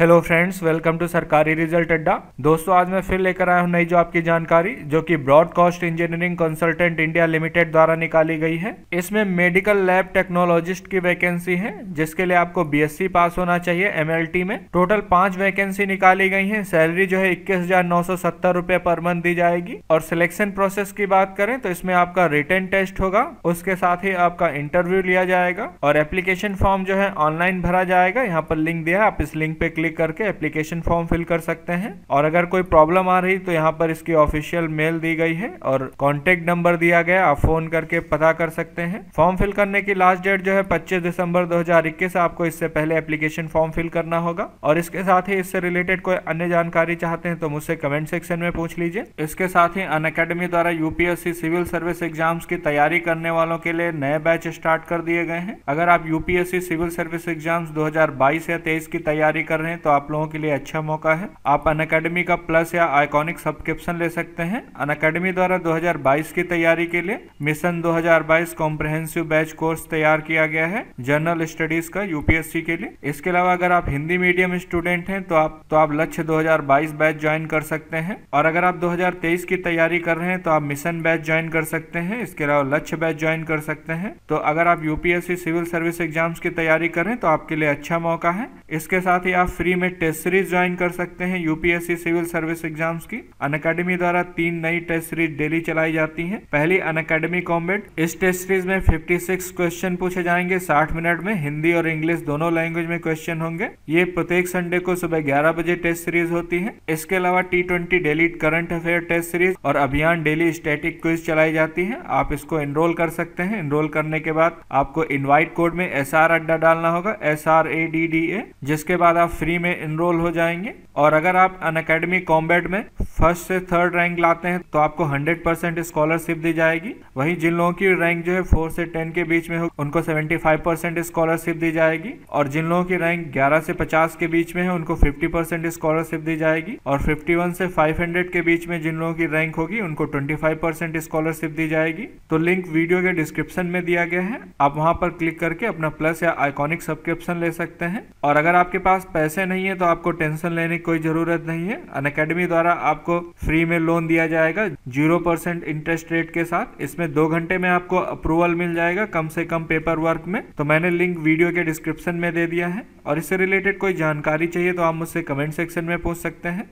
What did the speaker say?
hello friends welcome to Sarkari result Adda दोस्तों आज मैं फिर लेकर आया हूं नई जो आपकी जानकारी जो कि broadcast engineering consultant India limited द्वारा निकाली गई है इसमें मेडिकल लैब टेक्नोलॉजिस्ट की वैकेंसी है जिसके लिए आपको बीएससी पास होना चाहिए एम में टोटल पांच वैकेंसी निकाली गई है सैलरी जो है इक्कीस हजार पर मंथ दी जाएगी और सिलेक्शन प्रोसेस की बात करें तो इसमें आपका रिटर्न टेस्ट होगा उसके साथ ही आपका इंटरव्यू लिया जाएगा और एप्लीकेशन फॉर्म जो है ऑनलाइन भरा जाएगा यहाँ पर लिंक दिया है आप इस लिंक पे क्लिक क्लिक करके एप्लीकेशन फॉर्म फिल कर सकते हैं और अगर कोई प्रॉब्लम आ रही तो यहाँ पर इसकी ऑफिशियल मेल दी गई है और कॉन्टेक्ट नंबर दिया गया आप फोन करके पता कर सकते हैं फॉर्म फिल करने की लास्ट डेट जो है पच्चीस दिसंबर दो आपको इससे पहले एप्लीकेशन फॉर्म फिल करना होगा और इसके साथ ही इससे रिलेटेड कोई अन्य जानकारी चाहते हैं तो मुझसे कमेंट सेक्शन में पूछ लीजिए इसके साथ ही अन अकेडमी द्वारा यूपीएससी सिविल सर्विस एग्जाम्स की तैयारी करने वालों के लिए नए बैच स्टार्ट कर दिए गए हैं अगर आप यूपीएससी सिविल सर्विस एग्जाम्स 2022 या 23 की तैयारी कर रहे हैं हैं तो आप लोगों के लिए अच्छा मौका है आप अन का प्लस या आइकॉनिक सब्सक्रिप्शन ले सकते हैं अन अकेडमी द्वारा 2022 की तैयारी के लिए मिशन 2022 कॉम्प्रहेंसिव बैच कोर्स तैयार किया गया है जनरल स्टडीज का यूपीएससी के लिए इसके अलावा अगर आप हिंदी मीडियम स्टूडेंट हैं तो आप तो आप लक्ष्य 2022 बैच ज्वाइन कर सकते हैं और अगर आप 2023 की तैयारी कर रहे हैं तो आप मिशन बैच ज्वाइन कर सकते हैं इसके अलावा लक्ष्य बैच ज्वाइन कर सकते हैं तो अगर आप यूपीएससी सिविल सर्विस एग्जाम्स की तैयारी कर रहे हैं तो आपके लिए अच्छा मौका है इसके साथ ही आप फ्री फ्री में टेस्ट सीरीज ज्वाइन कर सकते हैं यूपीएससी सिविल सर्विस एग्जाम्स की अन अकेडमी द्वारा तीन नई टेस्ट सीरीज डेली चलाई जाती है पहली अन अकेडमी कॉम्बेट इस टेस्ट सीरीज में 56 क्वेश्चन पूछे जाएंगे 60 मिनट में हिंदी और इंग्लिश दोनों लैंग्वेज में क्वेश्चन होंगे ये प्रत्येक संडे को सुबह ग्यारह बजे टेस्ट सीरीज होती है इसके अलावा T twenty daily current affair test series और अभियान डेली स्टेटिक क्विज चलाई जाती है आप इसको एनरोल कर सकते हैं एनरोल करने के बाद आपको इन्वाइट कोड में एस आर अड्डा डालना होगा S R A D D A जिसके बाद आप फ्री फ्री में इनरोल हो जाएंगे और अगर आप अन अकेडमी कॉम्बैट में फर्स्ट से थर्ड रैंक लाते हैं तो आपको 100 परसेंट स्कॉलरशिप दी जाएगी वहीं जिन लोगों की रैंक जो है फोर से टेन के बीच में हो उनको 75 परसेंट स्कॉलरशिप दी जाएगी और जिन लोगों की रैंक 11 से 50 के बीच में है उनको 50 परसेंट स्कॉलरशिप दी जाएगी और 51 से 500 के बीच में जिन लोगों की रैंक होगी उनको 25 परसेंट स्कॉलरशिप दी जाएगी तो लिंक वीडियो के डिस्क्रिप्शन में दिया गया है आप वहां पर क्लिक करके अपना प्लस या आइकॉनिक सब्सक्रिप्शन ले सकते हैं और अगर आपके पास पैसे में नहीं है तो आपको टेंशन लेने की कोई जरूरत नहीं है अन अकेडमी द्वारा आपको फ्री में लोन दिया जाएगा जीरो परसेंट इंटरेस्ट रेट के साथ इसमें दो घंटे में आपको अप्रूवल मिल जाएगा कम से कम पेपर वर्क में तो मैंने लिंक वीडियो के डिस्क्रिप्शन में दे दिया है और इससे रिलेटेड कोई जानकारी चाहिए तो आप मुझसे कमेंट सेक्शन में पूछ सकते हैं